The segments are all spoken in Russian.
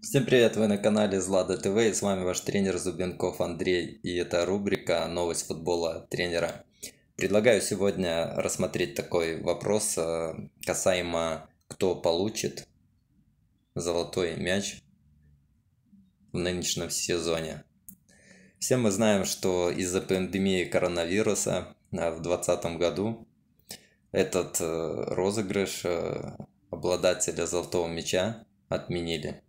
Всем привет, вы на канале Злада ТВ и с вами ваш тренер Зубенков Андрей и это рубрика «Новость футбола тренера». Предлагаю сегодня рассмотреть такой вопрос э, касаемо кто получит золотой мяч в нынешнем сезоне. Все мы знаем, что из-за пандемии коронавируса э, в 2020 году этот э, розыгрыш обладателя золотого мяча отменили.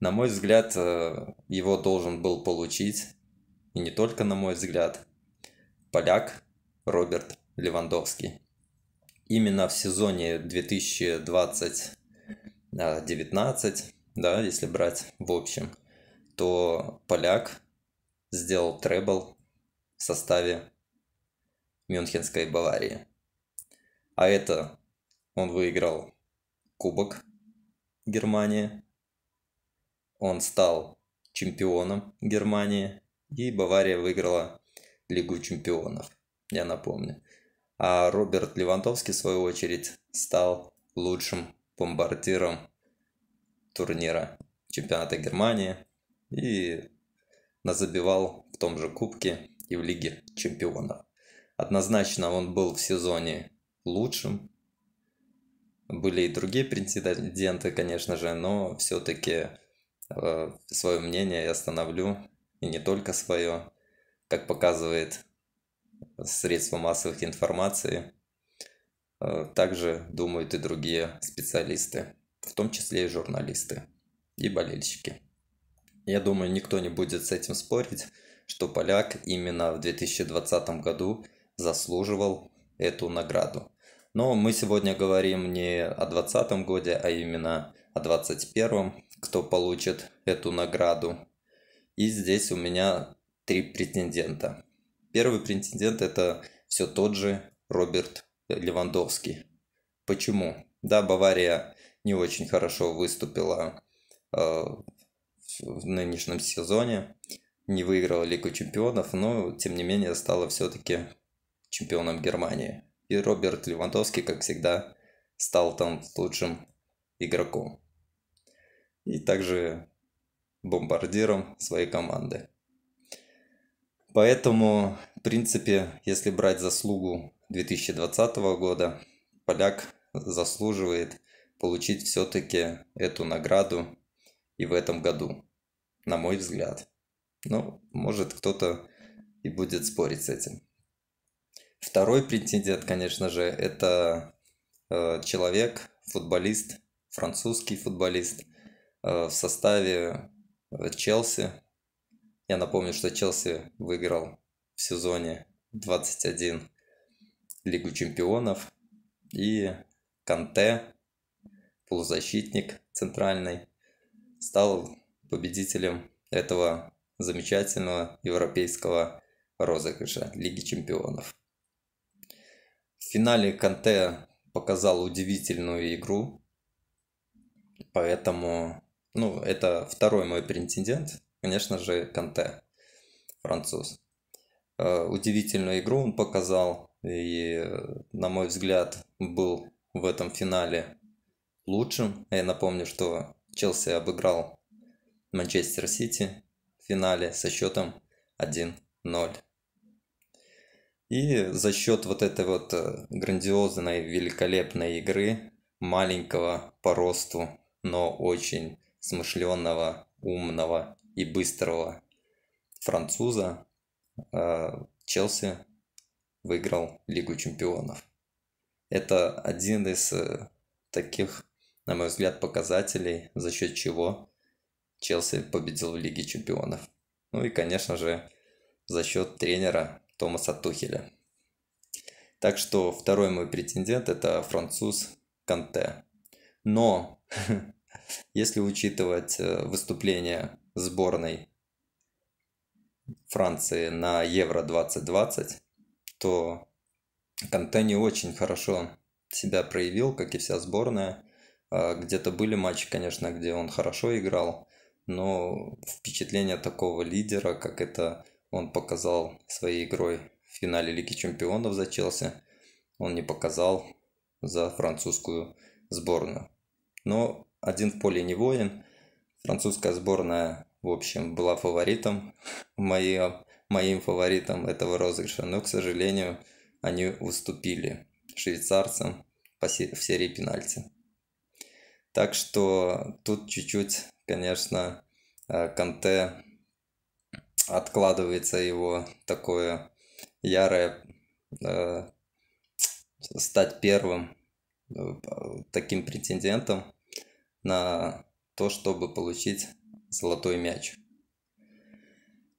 На мой взгляд, э, его должен был получить, и не только на мой взгляд, поляк Роберт Левандовский. Именно в сезоне 2020-19, да, если брать в общем, то поляк сделал требл в составе Мюнхенской Баварии. А это он выиграл Кубок Германии, он стал чемпионом Германии, и Бавария выиграла Лигу чемпионов, я напомню. А Роберт Левандовский, в свою очередь, стал лучшим бомбардиром турнира чемпионата Германии и назабивал в том же кубке и в Лиге чемпионов. Однозначно он был в сезоне лучшим. Были и другие претенденты, конечно же, но все-таки Э, свое мнение я остановлю и не только свое, как показывает средства массовых информации, э, также думают и другие специалисты, в том числе и журналисты, и болельщики. Я думаю, никто не будет с этим спорить, что поляк именно в 2020 году заслуживал эту награду. Но мы сегодня говорим не о 2020 году, а именно о а 21-м, кто получит эту награду. И здесь у меня три претендента. Первый претендент это все тот же Роберт Левандовский. Почему? Да, Бавария не очень хорошо выступила э, в нынешнем сезоне, не выиграла Лигу чемпионов, но тем не менее стала все-таки чемпионом Германии. И Роберт Левандовский, как всегда, стал там лучшим игроком и также бомбардиром своей команды. Поэтому, в принципе, если брать заслугу 2020 года, поляк заслуживает получить все-таки эту награду и в этом году, на мой взгляд. Но, ну, может, кто-то и будет спорить с этим. Второй претендент, конечно же, это э, человек, футболист, французский футболист – Э, в составе э, Челси. Я напомню, что Челси выиграл в сезоне 21 Лигу чемпионов. И Канте, полузащитник центральный, стал победителем этого замечательного европейского розыгрыша Лиги чемпионов. В финале Канте показал удивительную игру, поэтому ну, это второй мой претендент, конечно же, Канте, француз. Э, удивительную игру он показал, и, э, на мой взгляд, был в этом финале лучшим. Я напомню, что Челси обыграл Манчестер Сити в финале со счетом 1-0. И за счет вот этой вот э, грандиозной, великолепной игры, маленького по росту, но очень смышленного, умного и быстрого француза э, Челси выиграл Лигу чемпионов. Это один из э, таких, на мой взгляд, показателей, за счет чего Челси победил в Лиге чемпионов. Ну и, конечно же, за счет тренера Томаса Тухеля. Так что второй мой претендент это француз Канте. Но Если учитывать э, выступление сборной Франции на Евро-2020, то Канте не очень хорошо себя проявил, как и вся сборная. Э, где-то были матчи, конечно, где он хорошо играл, но впечатление такого лидера, как это он показал своей игрой в финале Лиги Чемпионов за Челси, он не показал за французскую сборную. Но один в поле не воин. Французская сборная, в общем, была фаворитом моим, моим фаворитом этого розыгрыша, но, к сожалению, они уступили швейцарцам в серии пенальти. Так что тут чуть-чуть, конечно, э, Канте откладывается его такое ярое э, стать первым э, таким претендентом на то, чтобы получить золотой мяч.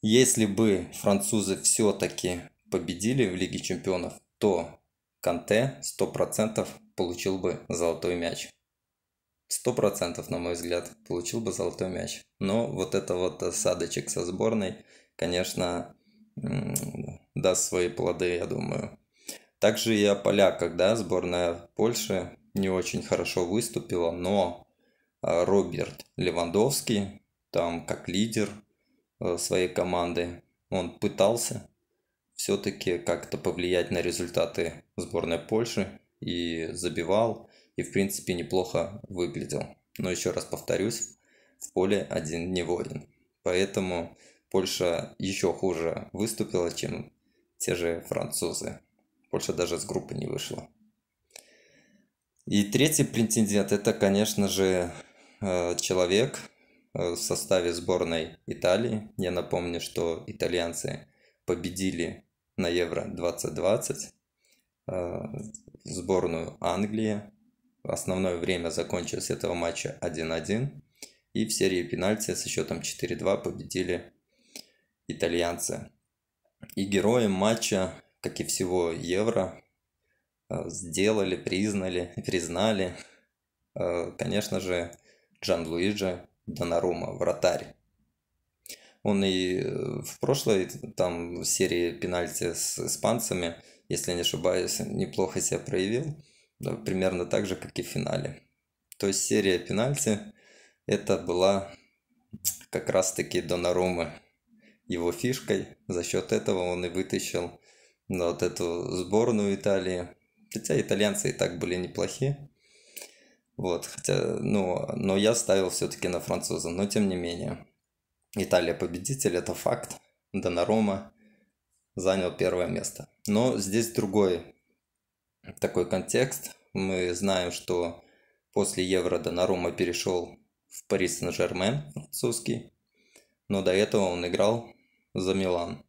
Если бы французы все-таки победили в Лиге чемпионов, то Канте 100% получил бы золотой мяч. 100%, на мой взгляд, получил бы золотой мяч. Но вот это вот осадочек э, со сборной, конечно, даст свои плоды, я думаю. Также и о поляках, да, сборная Польши не очень хорошо выступила, но Э, Роберт Левандовский, там как лидер э, своей команды, он пытался все-таки как-то повлиять на результаты сборной Польши и забивал, и в принципе неплохо выглядел. Но еще раз повторюсь, в поле один неволен. Поэтому Польша еще хуже выступила, чем те же французы. Польша даже с группы не вышла. И третий претендент – это, конечно же, Э, человек э, в составе сборной Италии. Я напомню, что итальянцы победили на Евро 2020 э, сборную Англии. Основное время закончилось этого матча 1-1. И в серии пенальти со счетом 4-2 победили итальянцы. И героем матча, как и всего Евро, сделали, признали, признали, конечно же, Джан-Луиджи Донарума, вратарь. Он и э, в прошлой там серии пенальти с испанцами, если не ошибаюсь, неплохо себя проявил. Да, примерно так же, как и в финале. То есть серия пенальти это была как раз-таки Донарума его фишкой. За счет этого он и вытащил вот эту сборную Италии. Хотя итальянцы и так были неплохие. Вот, хотя, ну, но я ставил все-таки на француза, но тем не менее. Италия победитель, это факт. Донорома занял первое место. Но здесь другой такой контекст. Мы знаем, что после Евро Донорома перешел в Парис Сен-Жермен, французский, но до этого он играл за Милан.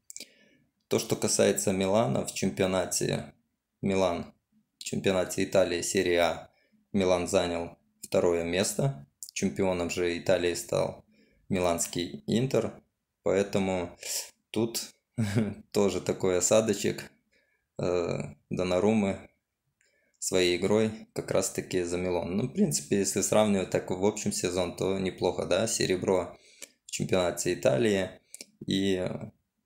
То, что касается Милана в чемпионате Милан, в чемпионате Италии серия А Милан занял второе место. Чемпионом же Италии стал миланский Интер. Поэтому тут тоже такой осадочек. Э, Донорумы своей игрой как раз-таки за Милон. Ну, в принципе, если сравнивать так в общем сезон, то неплохо, да, серебро в чемпионате Италии и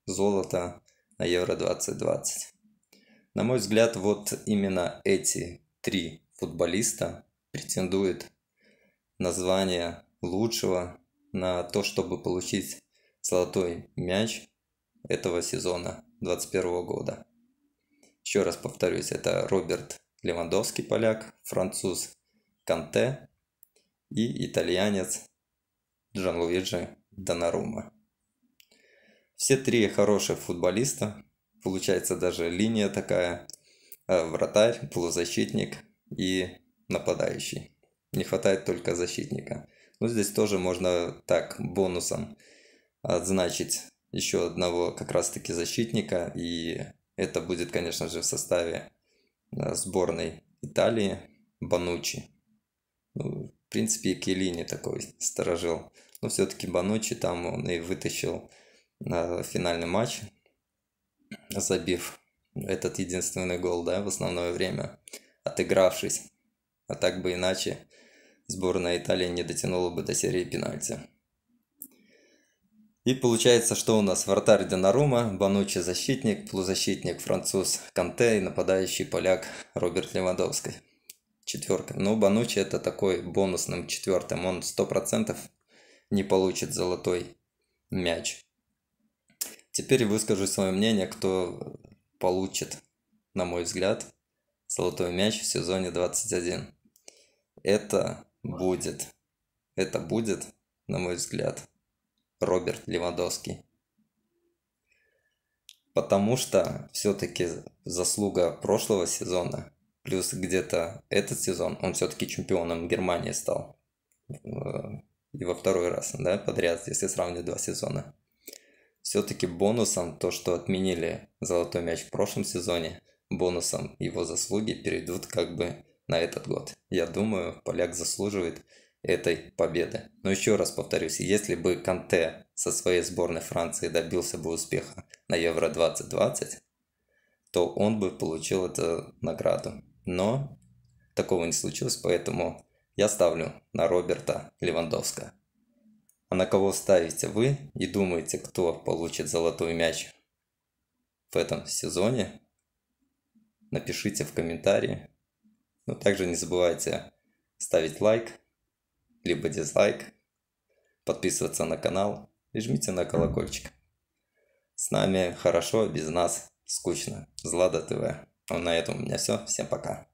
золото на Евро 2020. На мой взгляд, вот именно эти три футболиста претендует на звание лучшего, на то, чтобы получить золотой мяч этого сезона 2021 года. Еще раз повторюсь, это Роберт Левандовский поляк, француз Канте и итальянец Джанлуиджи Донарума. Все три хороших футболиста, получается даже линия такая, э, вратарь, полузащитник и нападающий. Не хватает только защитника. ну здесь тоже можно так бонусом отзначить еще одного как раз-таки защитника. И это будет, конечно же, в составе э, сборной Италии Банучи. Ну, в принципе, и Келлини такой сторожил. Но все-таки Банучи там он и вытащил на э, финальный матч, забив этот единственный гол, да, в основное время отыгравшись. А так бы иначе сборная Италии не дотянула бы до серии пенальти. И получается, что у нас вратарь Донарума, Банучи защитник, полузащитник француз Канте и нападающий поляк Роберт Левандовский. Четверка. Но Банучи это такой бонусным четвертым. Он сто процентов не получит золотой мяч. Теперь выскажу свое мнение, кто получит, на мой взгляд, золотой мяч в сезоне 21. Это будет, это будет, на мой взгляд, Роберт Левандовский. Потому что все-таки заслуга прошлого сезона, плюс где-то этот сезон, он все-таки чемпионом Германии стал. Э, и во второй раз, да, подряд, если сравнивать два сезона. Все-таки бонусом то, что отменили золотой мяч в прошлом сезоне, бонусом его заслуги перейдут как бы на этот год. Я думаю, поляк заслуживает этой победы. Но еще раз повторюсь, если бы Канте со своей сборной Франции добился бы успеха на Евро-2020, то он бы получил эту награду. Но такого не случилось, поэтому я ставлю на Роберта Левандовского. А на кого ставите вы и думаете, кто получит золотой мяч в этом сезоне? напишите в комментарии. Но также не забывайте ставить лайк, либо дизлайк, подписываться на канал и жмите на колокольчик. С нами хорошо, без нас скучно. Злада ТВ. Ну, на этом у меня все. Всем пока.